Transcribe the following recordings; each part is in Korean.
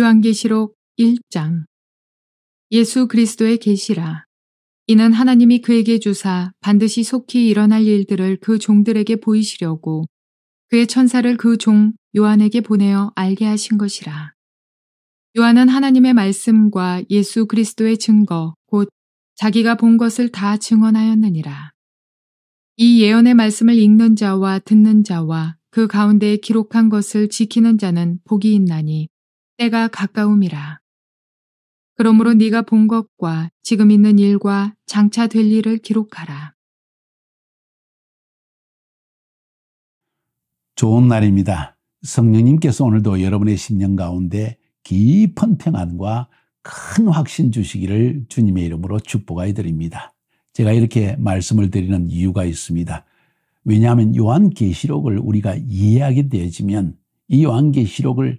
요한계시록 1장 예수 그리스도의 계시라 이는 하나님이 그에게 주사 반드시 속히 일어날 일들을 그 종들에게 보이시려고 그의 천사를 그 종 요한에게 보내어 알게 하신 것이라 요한은 하나님의 말씀과 예수 그리스도의 증거 곧 자기가 본 것을 다 증언하였느니라 이 예언의 말씀을 읽는 자와 듣는 자와 그 가운데 기록한 것을 지키는 자는 복이 있나니 때가 가까움이라. 그러므로 네가 본 것과 지금 있는 일과 장차 될 일을 기록하라. 좋은 날입니다. 성령님께서 오늘도 여러분의 심령 가운데 깊은 평안과 큰 확신 주시기를 주님의 이름으로 축복하여 드립니다. 제가 이렇게 말씀을 드리는 이유가 있습니다. 왜냐하면 요한계시록을 우리가 이해하게 되어지면 이 요한계시록을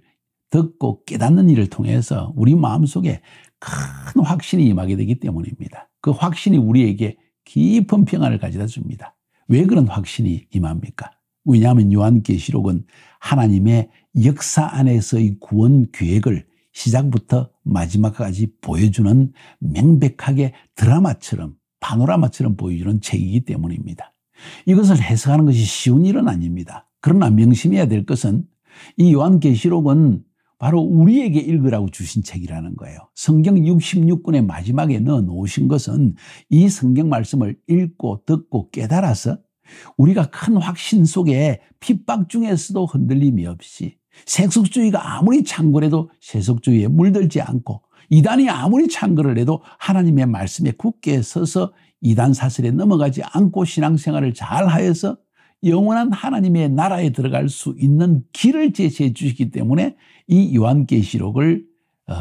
듣고 깨닫는 일을 통해서 우리 마음속에 큰 확신이 임하게 되기 때문입니다. 그 확신이 우리에게 깊은 평안을 가져다 줍니다. 왜 그런 확신이 임합니까? 왜냐하면 요한계시록은 하나님의 역사 안에서의 구원 계획을 시작부터 마지막까지 보여주는 명백하게 드라마처럼 파노라마처럼 보여주는 책이기 때문입니다. 이것을 해석하는 것이 쉬운 일은 아닙니다. 그러나 명심해야 될 것은 이 요한계시록은 바로 우리에게 읽으라고 주신 책이라는 거예요. 성경 66권의 마지막에 넣어 놓으신 것은 이 성경 말씀을 읽고 듣고 깨달아서 우리가 큰 확신 속에 핍박 중에서도 흔들림이 없이 세속주의가 아무리 창궐해도 세속주의에 물들지 않고 이단이 아무리 창궐을 해도 하나님의 말씀에 굳게 서서 이단 사슬에 넘어가지 않고 신앙생활을 잘하여서 영원한 하나님의 나라에 들어갈 수 있는 길을 제시해 주시기 때문에 이 요한계시록을 어,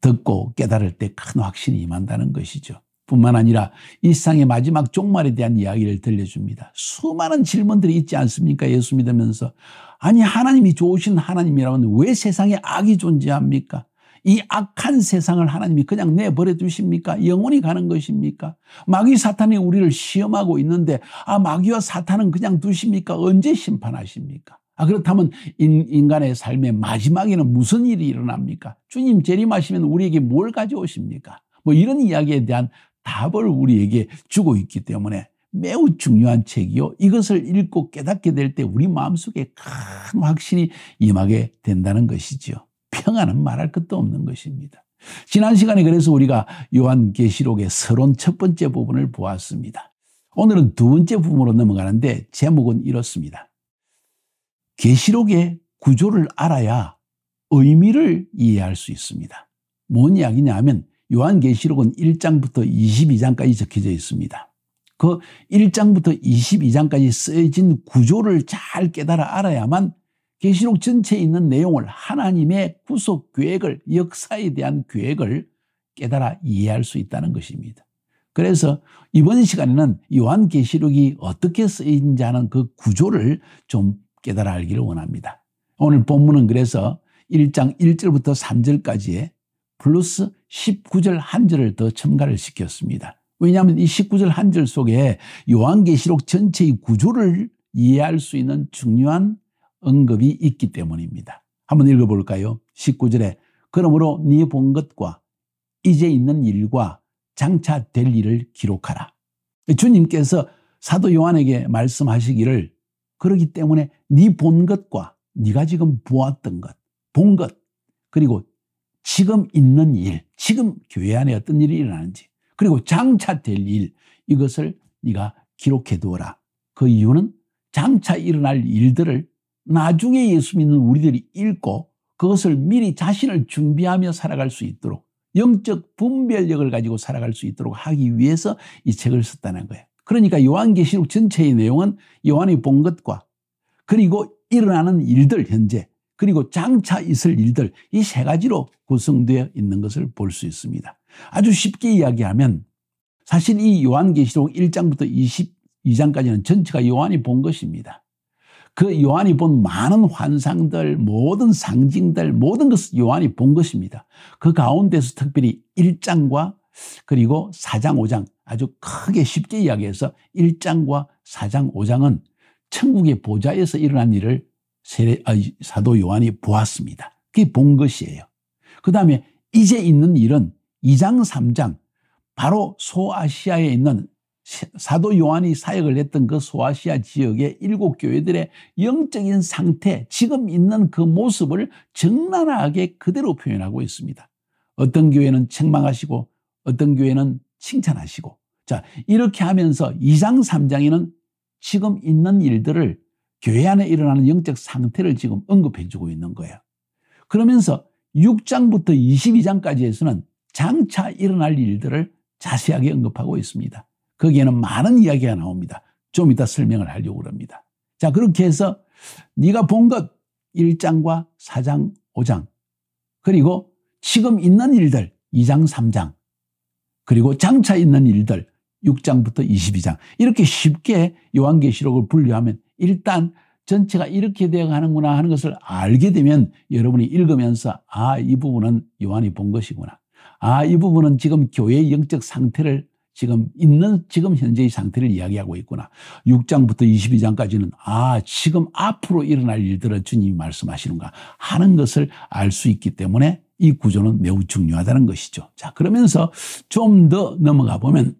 듣고 깨달을 때 큰 확신이 임한다는 것이죠. 뿐만 아니라 이상의 마지막 종말에 대한 이야기를 들려줍니다. 수많은 질문들이 있지 않습니까? 예수 믿으면서. 아니, 하나님이 좋으신 하나님이라면 왜 세상에 악이 존재합니까? 이 악한 세상을 하나님이 그냥 내버려 두십니까? 영원히 가는 것입니까? 마귀 사탄이 우리를 시험하고 있는데 아 마귀와 사탄은 그냥 두십니까? 언제 심판하십니까? 아 그렇다면 인, 간의 삶의 마지막에는 무슨 일이 일어납니까? 주님 재림하시면 우리에게 뭘 가져오십니까? 뭐 이런 이야기에 대한 답을 우리에게 주고 있기 때문에 매우 중요한 책이요. 이것을 읽고 깨닫게 될 때 우리 마음속에 큰 확신이 임하게 된다는 것이지요. 평안는 말할 것도 없는 것입니다. 지난 시간에 그래서 우리가 요한계시록의 서론 첫 번째 부분을 보았습니다. 오늘은 두 번째 부분으로 넘어가는데 제목은 이렇습니다. 계시록의 구조를 알아야 의미를 이해할 수 있습니다. 뭔 이야기냐 하면 요한계시록은 1장부터 22장까지 적혀져 있습니다. 그 1장부터 22장까지 쓰여진 구조를 잘 깨달아 알아야만 계시록 전체에 있는 내용을 하나님의 구속 계획을 역사에 대한 계획을 깨달아 이해할 수 있다는 것입니다. 그래서 이번 시간에는 요한 계시록이 어떻게 쓰인지 하는 그 구조를 좀 깨달아 알기를 원합니다. 오늘 본문은 그래서 1장 1절부터 3절까지에 플러스 19절 한 절을 더 첨가를 시켰습니다. 왜냐하면 이 19절 한 절 속에 요한계시록 전체의 구조를 이해할 수 있는 중요한 언급이 있기 때문입니다. 한번 읽어볼까요? 19절에 그러므로 네 본 것과 이제 있는 일과 장차 될 일을 기록하라. 주님께서 사도 요한에게 말씀하시기를 그러기 때문에 네 본 것과 네가 지금 보았던 것, 본 것, 그리고 지금 있는 일, 지금 교회 안에 어떤 일이 일어나는지, 그리고 장차 될 일, 이것을 네가 기록해 두어라. 그 이유는 장차 일어날 일들을 나중에 예수 믿는 우리들이 읽고 그것을 미리 자신을 준비하며 살아갈 수 있도록 영적 분별력을 가지고 살아갈 수 있도록 하기 위해서 이 책을 썼다는 거예요. 그러니까 요한계시록 전체의 내용은 요한이 본 것과 그리고 일어나는 일들 현재 그리고 장차 있을 일들 이 세 가지로 구성되어 있는 것을 볼 수 있습니다. 아주 쉽게 이야기하면 사실 이 요한계시록 1장부터 22장까지는 전체가 요한이 본 것입니다. 그 요한이 본 많은 환상들, 모든 상징들, 모든 것을 요한이 본 것입니다. 그 가운데서 특별히 1장과 그리고 4장, 5장 아주 크게 쉽게 이야기해서 1장과 4장, 5장은 천국의 보좌에서 일어난 일을 세례, 아, 사도 요한이 보았습니다. 그게 본 것이에요. 그 다음에 이제 있는 일은 2장, 3장, 바로 소아시아에 있는 사도 요한이 사역을 했던 그 소아시아 지역의 일곱 교회들의 영적인 상태, 지금 있는 그 모습을 적나라하게 그대로 표현하고 있습니다. 어떤 교회는 책망하시고 어떤 교회는 칭찬하시고 자 이렇게 하면서 2장 3장에는 지금 있는 일들을 교회 안에 일어나는 영적 상태를 지금 언급해 주고 있는 거예요. 그러면서 6장부터 22장까지에서는 장차 일어날 일들을 자세하게 언급하고 있습니다. 거기에는 많은 이야기가 나옵니다. 좀 이따 설명을 하려고 합니다. 자, 그렇게 해서 네가 본 것 1장과 4장, 5장 그리고 지금 있는 일들 2장, 3장 그리고 장차 있는 일들 6장부터 22장 이렇게 쉽게 요한계시록을 분류하면 일단 전체가 이렇게 되어 가는구나 하는 것을 알게 되면 여러분이 읽으면서 아, 이 부분은 요한이 본 것이구나. 아, 이 부분은 지금 교회의 영적 상태를 지금 있는 지금 현재의 상태를 이야기하고 있구나. 6장부터 22장까지는 아, 지금 앞으로 일어날 일들을 주님이 말씀하시는가 하는 것을 알 수 있기 때문에 이 구조는 매우 중요하다는 것이죠. 자, 그러면서 좀 더 넘어가 보면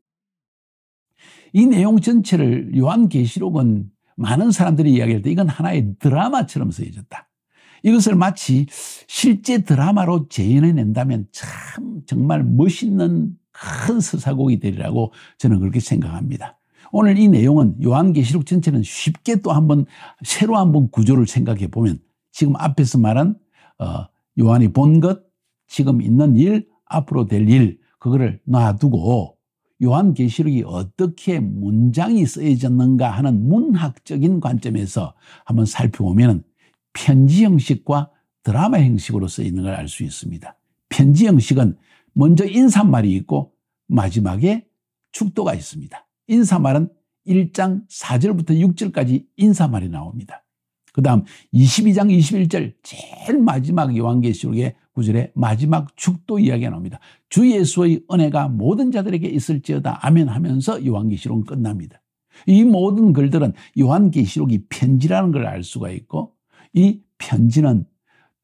이 내용 전체를 요한계시록은 많은 사람들이 이야기할 때 이건 하나의 드라마처럼 쓰여졌다. 이것을 마치 실제 드라마로 재현해낸다면 참 정말 멋있는 큰수사곡이 되리라고 저는 그렇게 생각합니다. 오늘 이 내용은 요한계시록 전체는 쉽게 또 한번 새로 한번 구조를 생각해 보면 지금 앞에서 말한 어, 요한이 본 것, 지금 있는 일, 앞으로 될 일, 그거를 놔두고 요한계시록이 어떻게 문장이 쓰여졌는가 하는 문학적인 관점에서 한번 살펴보면 편지 형식과 드라마 형식으로 쓰이는 걸 알 수 있습니다. 편지 형식은 먼저 인사말이 있고 마지막에 축도가 있습니다. 인사말은 1장 4절부터 6절까지 인사말이 나옵니다. 그 다음 22장 21절 제일 마지막 요한계시록의 구절에 마지막 축도 이야기가 나옵니다. 주 예수의 은혜가 모든 자들에게 있을지어다 아멘 하면서 요한계시록은 끝납니다. 이 모든 글들은 요한계시록이 편지라는 걸 알 수가 있고 이 편지는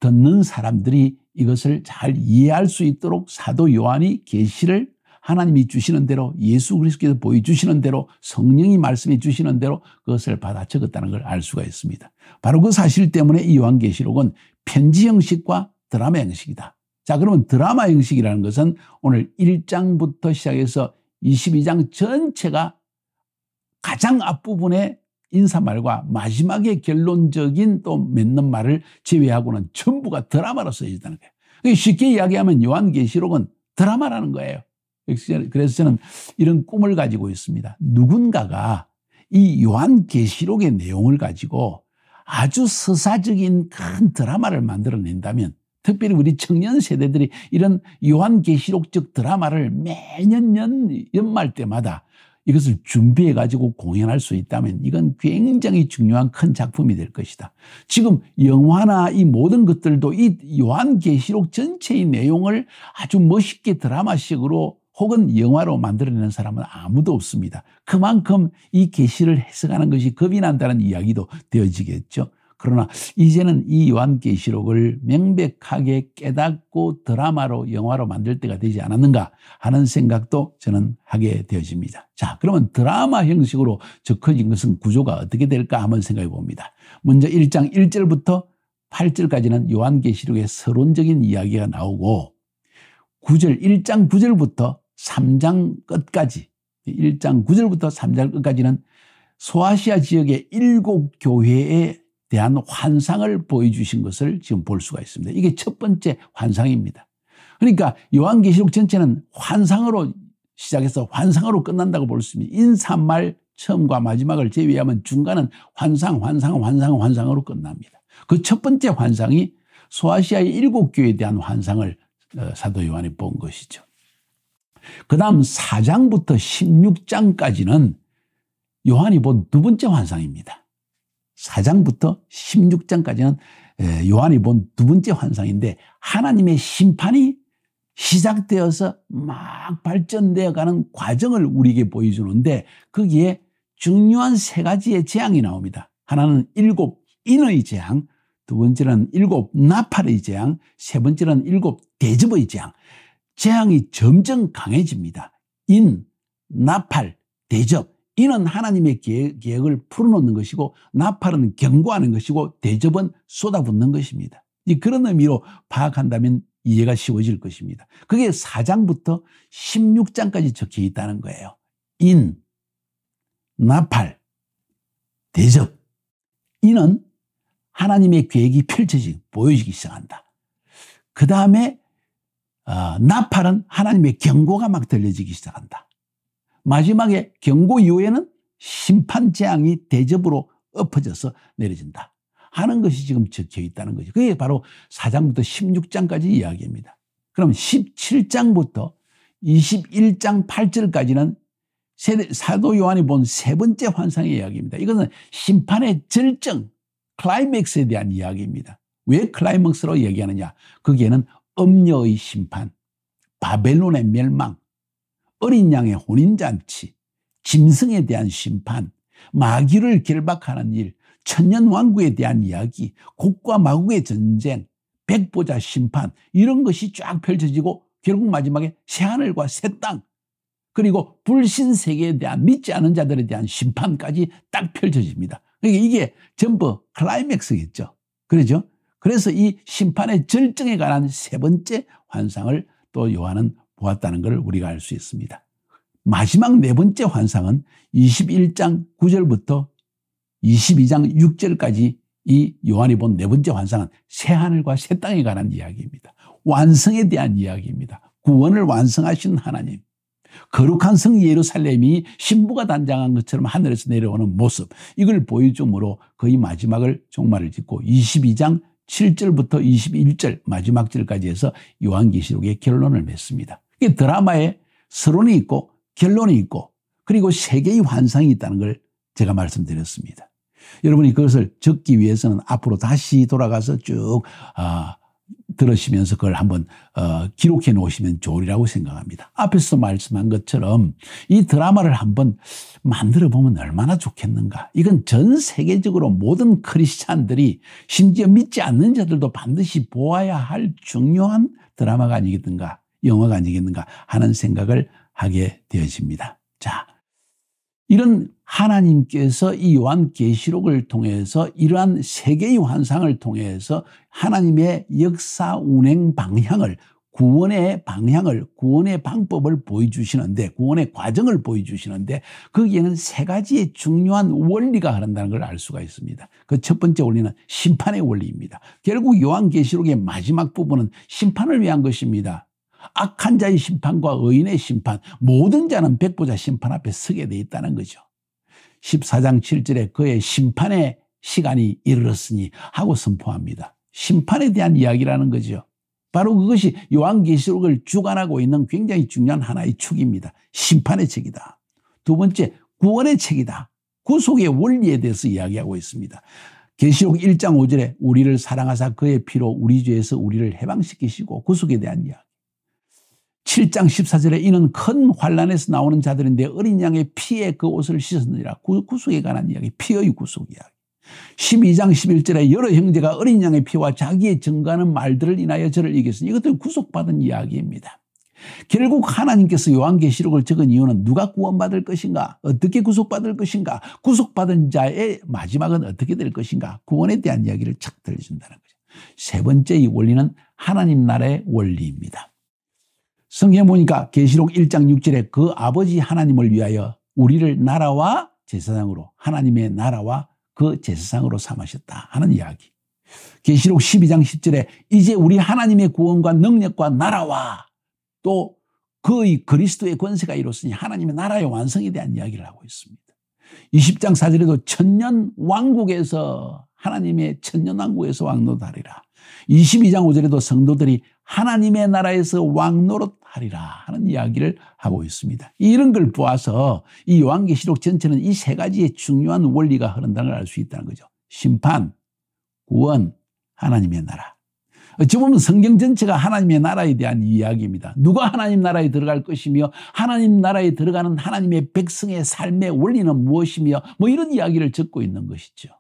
듣는 사람들이 이것을 잘 이해할 수 있도록 사도 요한이 계시를 하나님이 주시는 대로 예수 그리스도께서 보여주시는 대로 성령이 말씀해 주시는 대로 그것을 받아 적었다는 걸 알 수가 있습니다. 바로 그 사실 때문에 이 요한계시록은 편지 형식과 드라마 형식이다. 자, 그러면 드라마 형식이라는 것은 오늘 1장부터 시작해서 22장 전체가 가장 앞부분에 인사말과 마지막에 결론적인 또 맺는 말을 제외하고는 전부가 드라마로 써여진다는 거예요. 그러니까 쉽게 이야기하면 요한계시록은 드라마라는 거예요. 그래서 저는 이런 꿈을 가지고 있습니다. 누군가가 이 요한계시록의 내용을 가지고 아주 서사적인 큰 드라마를 만들어낸다면 특별히 우리 청년 세대들이 이런 요한계시록적 드라마를 매년 연말 때마다 이것을 준비해 가지고 공연할 수 있다면 이건 굉장히 중요한 큰 작품이 될 것이다. 지금 영화나 이 모든 것들도 이 요한계시록 전체의 내용을 아주 멋있게 드라마식으로 혹은 영화로 만들어내는 사람은 아무도 없습니다. 그만큼 이 계시를 해석하는 것이 겁이 난다는 이야기도 되어지겠죠. 그러나 이제는 이 요한계시록을 명백하게 깨닫고 드라마로 영화로 만들 때가 되지 않았는가 하는 생각도 저는 하게 되어집니다. 자, 그러면 드라마 형식으로 적혀진 것은 구조가 어떻게 될까 한번 생각해 봅니다. 먼저 1장 1절부터 8절까지는 요한계시록의 서론적인 이야기가 나오고 9절 1장 9절부터 3장 끝까지 1장 9절부터 3장 끝까지는 소아시아 지역의 일곱 교회의 대한 환상을 보여주신 것을 지금 볼 수가 있습니다. 이게 첫 번째 환상입니다. 그러니까 요한계시록 전체는 환상으로 시작해서 환상으로 끝난다고 볼 수 있습니다. 인사말 처음과 마지막을 제외하면 중간은 환상, 환상, 환상, 환상으로 끝납니다. 그 첫 번째 환상이 소아시아의 일곱 교회에 대한 환상을 어, 사도 요한이 본 것이죠. 그 다음 4장부터 16장까지는 요한이 본 두 번째 환상입니다. 4장부터 16장까지는 요한이 본 두 번째 환상인데 하나님의 심판이 시작되어서 막 발전되어 가는 과정을 우리에게 보여주는데 거기에 중요한 세 가지의 재앙이 나옵니다. 하나는 일곱 인의 재앙, 두 번째는 일곱 나팔의 재앙, 세 번째는 일곱 대접의 재앙. 재앙이 점점 강해집니다. 인, 나팔, 대접. 이는 하나님의 계획, 을 풀어놓는 것이고 나팔은 경고하는 것이고 대접은 쏟아붓는 것입니다. 이 그런 의미로 파악한다면 이해가 쉬워질 것입니다. 그게 4장부터 16장까지 적혀 있다는 거예요. 인, 나팔, 대접. 이는 하나님의 계획이 펼쳐지 보여지기 시작한다. 그 다음에 어, 나팔은 하나님의 경고가 막 들려지기 시작한다. 마지막에 경고 이후에는 심판 재앙이 대접으로 엎어져서 내려진다 하는 것이 지금 적혀 있다는 거죠. 그게 바로 4장부터 16장까지 이야기입니다. 그럼 17장부터 21장 8절까지는 사도 요한이 본 세 번째 환상의 이야기입니다. 이것은 심판의 절정, 클라이맥스에 대한 이야기입니다. 왜 클라이맥스로 얘기하느냐? 거기에는 음녀의 심판, 바벨론의 멸망, 어린 양의 혼인잔치, 짐승에 대한 심판, 마귀를 결박하는 일, 천년왕국에 대한 이야기, 곡과 마국의 전쟁, 백보자 심판 이런 것이 쫙 펼쳐지고 결국 마지막에 새하늘과 새 땅 그리고 불신 세계에 대한 믿지 않은 자들에 대한 심판까지 딱 펼쳐집니다. 그러니까 이게 전부 클라이맥스겠죠. 그렇죠? 그래서 이 심판의 절정에 관한 세 번째 환상을 또 요한은 보았다는 것을 우리가 알 수 있습니다. 마지막 네 번째 환상은 21장 9절부터 22장 6절까지 이 요한이 본 네 번째 환상은 새 하늘과 새 땅에 관한 이야기입니다. 완성에 대한 이야기입니다. 구원을 완성하신 하나님. 거룩한 성 예루살렘이 신부가 단장한 것처럼 하늘에서 내려오는 모습. 이걸 보여줌으로 거의 마지막을 종말을 짓고 22장 7절부터 21절 마지막 절까지 해서 요한계시록의 결론을 맺습니다. 이 드라마에 서론이 있고 결론이 있고 그리고 세계의 환상이 있다는 걸 제가 말씀드렸습니다. 여러분이 그것을 적기 위해서는 앞으로 다시 돌아가서 쭉 아, 들으시면서 그걸 한번 어, 기록해 놓으시면 좋으리라고 생각합니다. 앞에서 말씀한 것처럼 이 드라마를 한번 만들어 보면 얼마나 좋겠는가. 이건 전 세계적으로 모든 크리스찬들이 심지어 믿지 않는 자들도 반드시 보아야 할 중요한 드라마가 아니겠는가 영화가 아니겠는가 하는 생각을 하게 되어집니다. 자, 이런 하나님께서 이 요한계시록을 통해서 이러한 세계의 환상을 통해서 하나님의 역사 운행 방향을 구원의 방향을 구원의 방법을 보여주시는데 구원의 과정을 보여주시는데 거기에는 세 가지의 중요한 원리가 흐른다는 걸 알 수가 있습니다. 그 첫 번째 원리는 심판의 원리입니다. 결국 요한계시록의 마지막 부분은 심판을 위한 것입니다. 악한 자의 심판과 의인의 심판, 모든 자는 백보자 심판 앞에 서게 돼 있다는 거죠. 14장 7절에 그의 심판의 시간이 이르렀으니 하고 선포합니다. 심판에 대한 이야기라는 거죠. 바로 그것이 요한계시록을 주관하고 있는 굉장히 중요한 하나의 축입니다. 심판의 책이다. 두 번째, 구원의 책이다. 구속의 원리에 대해서 이야기하고 있습니다. 계시록 1장 5절에 우리를 사랑하사 그의 피로 우리 죄에서 우리를 해방시키시고 구속에 대한 이야기. 7장 14절에 이는 큰 환란에서 나오는 자들인데 어린 양의 피에 그 옷을 씻었느니라. 구속에 관한 이야기, 피의 구속 이야기. 12장 11절에 여러 형제가 어린 양의 피와 자기의 증거하는 말들을 인하여 저를 이겼으니 이것도 구속받은 이야기입니다. 결국 하나님께서 요한계시록을 적은 이유는 누가 구원받을 것인가, 어떻게 구속받을 것인가, 구속받은 자의 마지막은 어떻게 될 것인가, 구원에 대한 이야기를 착 들려준다는 거죠. 세 번째 이 원리는 하나님 나라의 원리입니다. 성경 보니까 계시록 1장 6절에 그 아버지 하나님을 위하여 우리를 나라와 제사장으로 하나님의 나라와 그 제사장으로 삼으셨다 하는 이야기. 계시록 12장 10절에 이제 우리 하나님의 구원과 능력과 나라와 또 그의 그리스도의 권세가 이뤘으니 하나님의 나라의 완성에 대한 이야기를 하고 있습니다. 20장 4절에도 천년 왕국에서 하나님의 천년 왕국에서 왕노다리라. 22장 5절에도 성도들이 하나님의 나라에서 왕노릇 하리라 하는 이야기를 하고 있습니다. 이런 걸 보아서 이 요한계시록 전체는 이 세 가지의 중요한 원리가 흐른다는 걸 알 수 있다는 거죠. 심판, 구원, 하나님의 나라. 어찌 보면 성경 전체가 하나님의 나라에 대한 이야기입니다. 누가 하나님 나라에 들어갈 것이며 하나님 나라에 들어가는 하나님의 백성의 삶의 원리는 무엇이며 뭐 이런 이야기를 적고 있는 것이죠.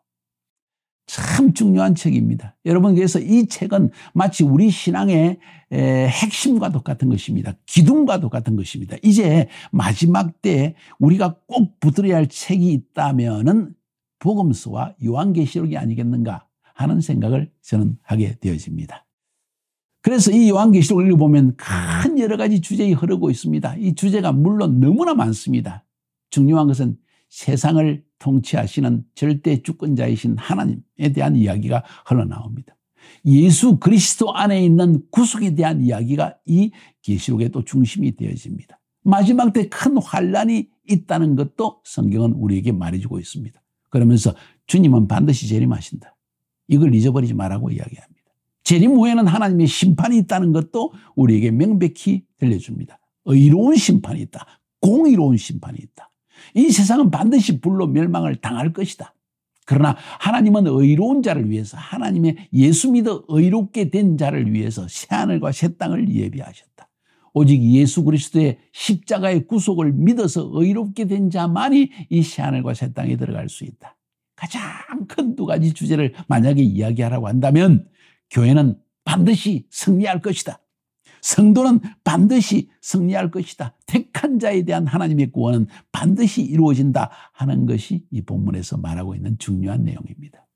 참 중요한 책입니다. 여러분 그래서 이 책은 마치 우리 신앙의 핵심과 똑같은 것입니다. 기둥과 똑같은 것입니다. 이제 마지막 때 우리가 꼭 붙들어야 할 책이 있다면은 복음서와 요한계시록이 아니겠는가 하는 생각을 저는 하게 되어집니다. 그래서 이 요한계시록을 보면큰 여러 가지 주제에 흐르고 있습니다. 이 주제가 물론 너무나 많습니다. 중요한 것은 세상을 통치하시는 절대 주권자이신 하나님에 대한 이야기가 흘러나옵니다. 예수 그리스도 안에 있는 구속에 대한 이야기가 이 계시록의 또 중심이 되어집니다. 마지막 때 큰 환란이 있다는 것도 성경은 우리에게 말해주고 있습니다. 그러면서 주님은 반드시 재림하신다. 이걸 잊어버리지 말라고 이야기합니다. 재림 후에는 하나님의 심판이 있다는 것도 우리에게 명백히 들려줍니다. 의로운 심판이 있다. 공의로운 심판이 있다. 이 세상은 반드시 불로 멸망을 당할 것이다. 그러나 하나님은 의로운 자를 위해서 하나님의 예수 믿어 의롭게 된 자를 위해서 새하늘과 새 땅을 예비하셨다. 오직 예수 그리스도의 십자가의 구속을 믿어서 의롭게 된 자만이 이 새하늘과 새 땅에 들어갈 수 있다. 가장 큰 두 가지 주제를 만약에 이야기하라고 한다면 교회는 반드시 승리할 것이다. 성도는 반드시 승리할 것이다. 택한 자에 대한 하나님의 구원은 반드시 이루어진다 하는 것이 이 본문에서 말하고 있는 중요한 내용입니다.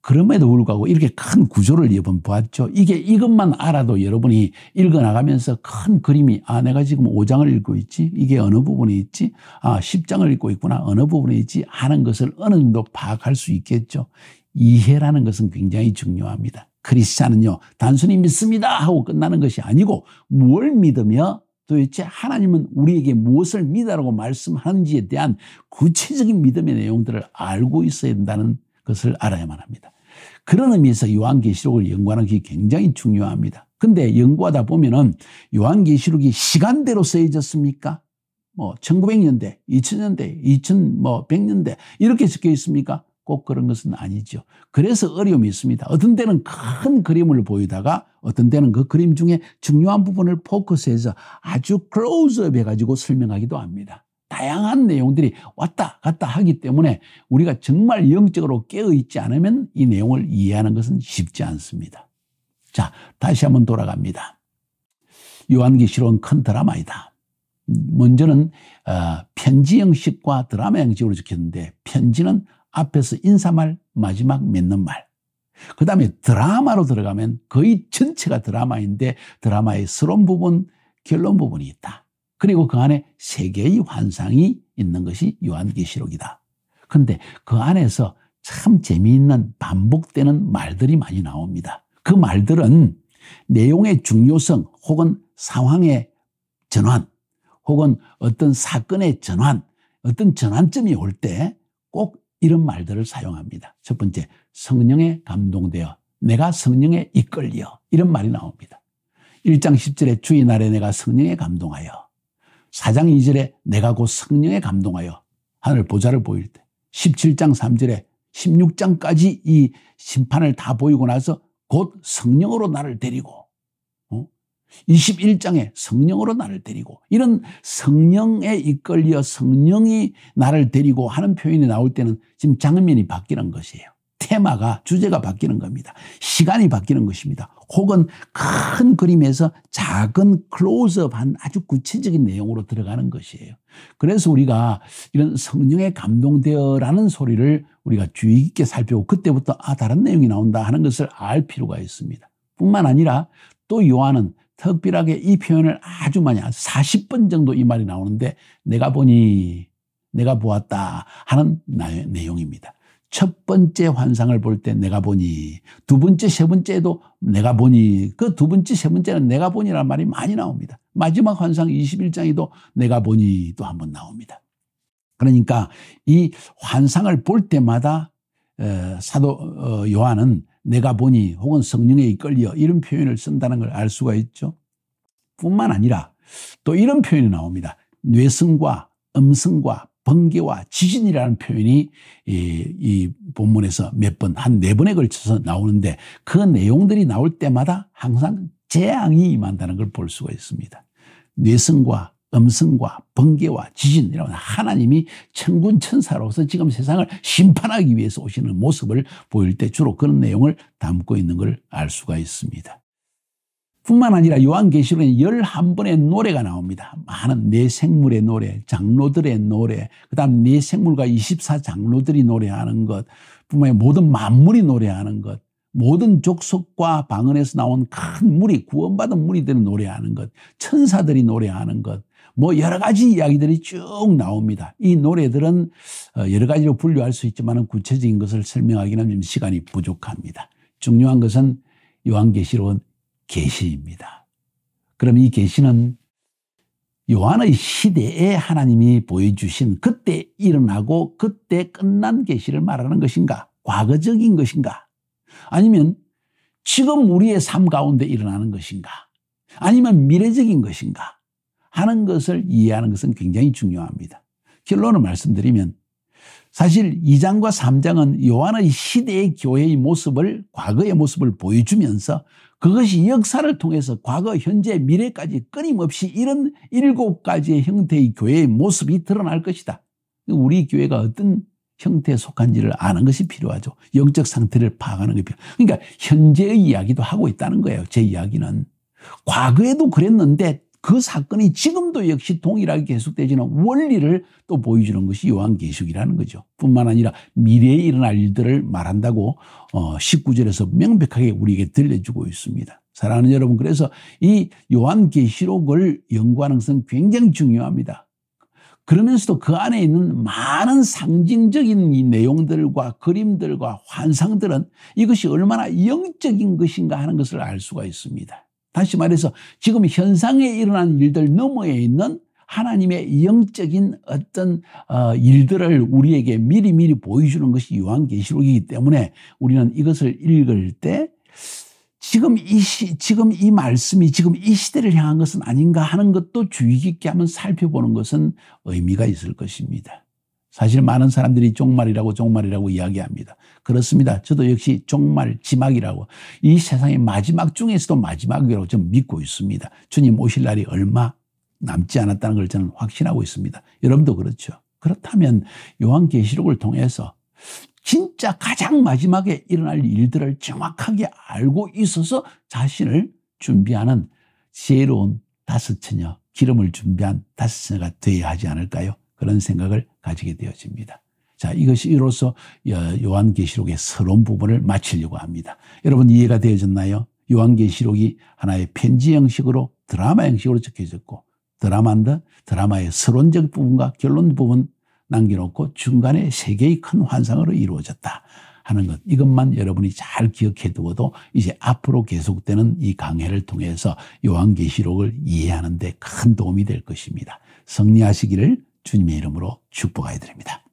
그럼에도 불구하고 이렇게 큰 구조를 여러분 보았죠. 이게 이것만 알아도 여러분이 읽어 나가면서 큰 그림이 아 내가 지금 5장을 읽고 있지. 이게 어느 부분에 있지? 아 10장을 읽고 있구나. 어느 부분에 있지? 하는 것을 어느 정도 파악할 수 있겠죠. 이해라는 것은 굉장히 중요합니다. 크리스찬은요, 단순히 믿습니다 하고 끝나는 것이 아니고 뭘 믿으며 도대체 하나님은 우리에게 무엇을 믿으라고 말씀하는지에 대한 구체적인 믿음의 내용들을 알고 있어야 된다는 것을 알아야만 합니다. 그런 의미에서 요한계시록을 연구하는 게 굉장히 중요합니다. 근데 연구하다 보면은 요한계시록이 시간대로 쓰여졌습니까? 뭐 1900년대, 2000년대, 2100년대 뭐 이렇게 적혀 있습니까? 꼭 그런 것은 아니죠. 그래서 어려움이 있습니다. 어떤 때는 큰 그림을 보이다가 어떤 때는 그 그림 중에 중요한 부분을 포커스해서 아주 클로즈업 해가지고 설명하기도 합니다. 다양한 내용들이 왔다 갔다 하기 때문에 우리가 정말 영적으로 깨어있지 않으면 이 내용을 이해하는 것은 쉽지 않습니다. 자, 다시 한번 돌아갑니다. 요한기시록은 큰 드라마이다. 음, 먼저는 어, 편지 형식과 드라마 형식으로 적혔는데 편지는 앞에서 인사말, 마지막 맺는 말. 그 다음에 드라마로 들어가면 거의 전체가 드라마인데 드라마의 서론 부분, 결론 부분이 있다. 그리고 그 안에 세 개의 환상이 있는 것이 요한계시록이다. 근데 그 안에서 참 재미있는 반복되는 말들이 많이 나옵니다. 그 말들은 내용의 중요성 혹은 상황의 전환 혹은 어떤 사건의 전환, 어떤 전환점이 올때꼭 이런 말들을 사용합니다. 첫 번째, 성령에 감동되어 내가 성령에 이끌려 이런 말이 나옵니다. 1장 10절에 주의 날에 내가 성령에 감동하여 4장 2절에 내가 곧 성령에 감동하여 하늘 보좌를 보일 때 17장 3절에 16장까지 이 심판을 다 보이고 나서 곧 성령으로 나를 데리고 21장에 성령으로 나를 데리고 이런 성령에 이끌려 성령이 나를 데리고 하는 표현이 나올 때는 지금 장면이 바뀌는 것이에요. 테마가 주제가 바뀌는 겁니다. 시간이 바뀌는 것입니다. 혹은 큰 그림에서 작은 클로즈업한 아주 구체적인 내용으로 들어가는 것이에요. 그래서 우리가 이런 성령에 감동되어라는 소리를 우리가 주의 깊게 살펴고 그때부터 아 다른 내용이 나온다 하는 것을 알 필요가 있습니다. 뿐만 아니라 또 요한은 특별하게 이 표현을 아주 많이, 40번 정도 이 말이 나오는데 내가 보니, 내가 보았다 하는 내용입니다. 첫 번째 환상을 볼 때 내가 보니, 두 번째, 세 번째에도 내가 보니, 그 두 번째, 세 번째는 내가 보니란 말이 많이 나옵니다. 마지막 환상 21장에도 내가 보니 또한번 나옵니다. 그러니까 이 환상을 볼 때마다 어, 사도 어, 요한은 내가 보니 혹은 성령에 이끌려 이런 표현을 쓴다는 걸 알 수가 있죠. 뿐만 아니라 또 이런 표현이 나옵니다. 뇌성과 음성과 번개와 지진이라는 표현이 이, 이 본문에서 몇 번, 한 네 번에 걸쳐서 나오는데 그 내용들이 나올 때마다 항상 재앙이 임한다는 걸 볼 수가 있습니다. 뇌성과 음성과 번개와 지진 이런 하나님이 천군 천사로서 지금 세상을 심판하기 위해서 오시는 모습을 보일 때 주로 그런 내용을 담고 있는 걸 알 수가 있습니다. 뿐만 아니라 요한계시록에 열한 번의 노래가 나옵니다. 많은 내 생물의 노래, 장로들의 노래, 그 다음 내 생물과 24장로들이 노래하는 것, 뿐만 아니라 모든 만물이 노래하는 것, 모든 족속과 방언에서 나온 큰 무리, 구원받은 무리들이 노래하는 것, 천사들이 노래하는 것, 뭐 여러 가지 이야기들이 쭉 나옵니다. 이 노래들은 어, 여러 가지로 분류할 수 있지만 구체적인 것을 설명하기는 좀 시간이 부족합니다. 중요한 것은 요한계시록은 계시입니다. 그럼 이 계시는 요한의 시대에 하나님이 보여주신 그때 일어나고 그때 끝난 계시를 말하는 것인가? 과거적인 것인가? 아니면 지금 우리의 삶 가운데 일어나는 것인가? 아니면 미래적인 것인가? 하는 것을 이해하는 것은 굉장히 중요합니다. 결론을 말씀드리면 사실 2장과 3장은 요한의 시대의 교회의 모습을 과거의 모습을 보여주면서 그것이 역사를 통해서 과거, 현재, 미래까지 끊임없이 이런 일곱 가지의 형태의 교회의 모습이 드러날 것이다. 우리 교회가 어떤 형태에 속한지를 아는 것이 필요하죠. 영적 상태를 파악하는 게 필요. 그러니까 현재의 이야기도 하고 있다는 거예요. 제 이야기는 과거에도 그랬는데 그 사건이 지금도 역시 동일하게 계속되지는 원리를 또 보여주는 것이 요한계시록이라는 거죠. 뿐만 아니라 미래에 일어날 일들을 말한다고 19절에서 어, 명백하게 우리에게 들려주고 있습니다. 사랑하는 여러분, 그래서 이 요한계시록을 연구하는 것은 굉장히 중요합니다. 그러면서도 그 안에 있는 많은 상징적인 이 내용들과 그림들과 환상들은 이것이 얼마나 영적인 것인가 하는 것을 알 수가 있습니다. 다시 말해서 지금 현상에 일어난 일들 너머에 있는 하나님의 영적인 어떤 어, 일들을 우리에게 미리미리 보여주는 것이 요한계시록이기 때문에 우리는 이것을 읽을 때 지금 이 시, 지금 이 말씀이 지금 이 시대를 향한 것은 아닌가 하는 것도 주의 깊게 한번 살펴보는 것은 의미가 있을 것입니다. 사실 많은 사람들이 종말이라고 종말이라고 이야기합니다. 그렇습니다. 저도 역시 종말 지막이라고 이 세상의 마지막 중에서도 마지막이라고 좀 믿고 있습니다. 주님 오실 날이 얼마 남지 않았다는 걸 저는 확신하고 있습니다. 여러분도 그렇죠. 그렇다면 요한계시록을 통해서 진짜 가장 마지막에 일어날 일들을 정확하게 알고 있어서 자신을 준비하는 지로운 다섯 처녀, 기름을 준비한 다섯 처녀가 되어야 하지 않을까요? 그런 생각을 가지게 되어집니다. 자, 이것이 이로써 요한계시록의 서론 부분을 마치려고 합니다. 여러분 이해가 되어졌나요? 요한계시록이 하나의 편지 형식으로 드라마 형식으로 적혀졌고 드라마인데 드라마의 서론적 부분과 결론 부분 남겨놓고 중간에 세 개의 큰 환상으로 이루어졌다 하는 것. 이것만 여러분이 잘 기억해 두어도 이제 앞으로 계속되는 이 강해를 통해서 요한계시록을 이해하는 데 큰 도움이 될 것입니다. 승리하시기를 주님의 이름으로 축복하여 드립니다.